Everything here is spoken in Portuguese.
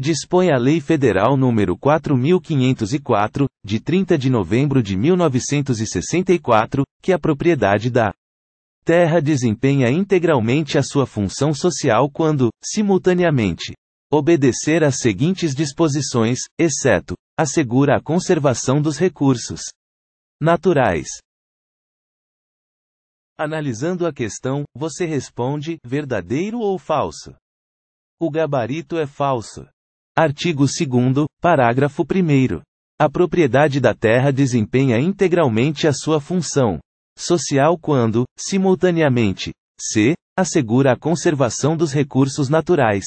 dispõe a Lei Federal nº 4504, de 30 de novembro de 1964, que a propriedade da terra desempenha integralmente a sua função social quando, simultaneamente, obedecer às seguintes disposições, exceto, assegura a conservação dos recursos naturais. Analisando a questão, você responde verdadeiro ou falso? O gabarito é falso. Artigo 2 parágrafo 1 A propriedade da terra desempenha integralmente a sua função social quando, simultaneamente, c. assegura a conservação dos recursos naturais,